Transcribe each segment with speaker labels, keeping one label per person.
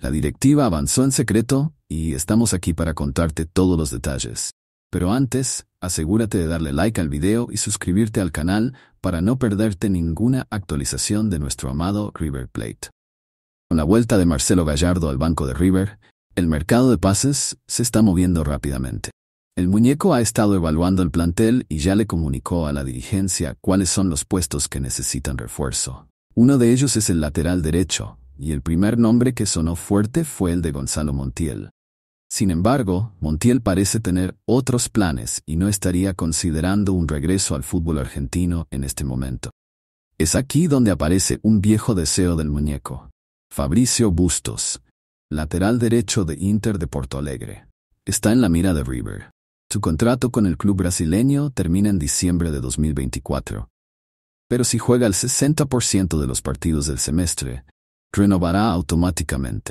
Speaker 1: La directiva avanzó en secreto y estamos aquí para contarte todos los detalles. Pero antes, asegúrate de darle like al video y suscribirte al canal para no perderte ninguna actualización de nuestro amado River Plate. Con la vuelta de Marcelo Gallardo al banco de River, el mercado de pases se está moviendo rápidamente. El muñeco ha estado evaluando el plantel y ya le comunicó a la dirigencia cuáles son los puestos que necesitan refuerzo. Uno de ellos es el lateral derecho, y el primer nombre que sonó fuerte fue el de Gonzalo Montiel. Sin embargo, Montiel parece tener otros planes y no estaría considerando un regreso al fútbol argentino en este momento. Es aquí donde aparece un viejo deseo del muñeco. Fabricio Bustos, lateral derecho de Inter de Porto Alegre. Está en la mira de River. Su contrato con el club brasileño termina en diciembre de 2024. Pero si juega el 60% de los partidos del semestre, renovará automáticamente.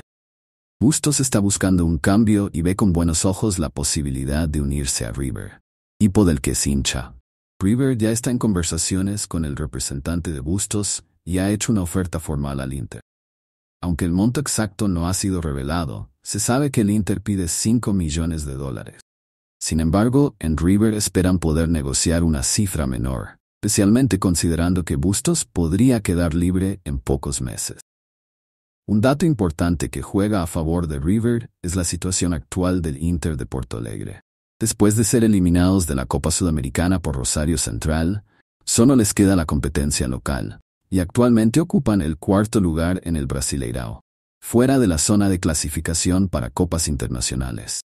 Speaker 1: Bustos está buscando un cambio y ve con buenos ojos la posibilidad de unirse a River, hipo del que es hincha. River ya está en conversaciones con el representante de Bustos y ha hecho una oferta formal al Inter. Aunque el monto exacto no ha sido revelado, se sabe que el Inter pide 5 millones de dólares. Sin embargo, en River esperan poder negociar una cifra menor, especialmente considerando que Bustos podría quedar libre en pocos meses. Un dato importante que juega a favor de River es la situación actual del Inter de Porto Alegre. Después de ser eliminados de la Copa Sudamericana por Rosario Central, solo les queda la competencia local, y actualmente ocupan el cuarto lugar en el Brasileirao, fuera de la zona de clasificación para copas internacionales.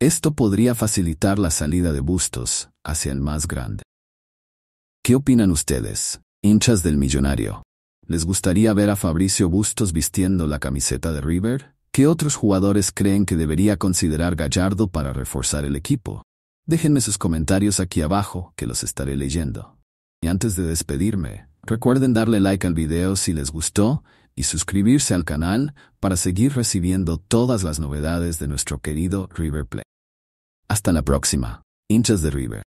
Speaker 1: Esto podría facilitar la salida de Bustos hacia el más grande. ¿Qué opinan ustedes, hinchas del millonario? ¿Les gustaría ver a Fabricio Bustos vistiendo la camiseta de River? ¿Qué otros jugadores creen que debería considerar Gallardo para reforzar el equipo? Déjenme sus comentarios aquí abajo, que los estaré leyendo. Y antes de despedirme, recuerden darle like al video si les gustó y suscribirse al canal para seguir recibiendo todas las novedades de nuestro querido River Play. Hasta la próxima, hinchas de River.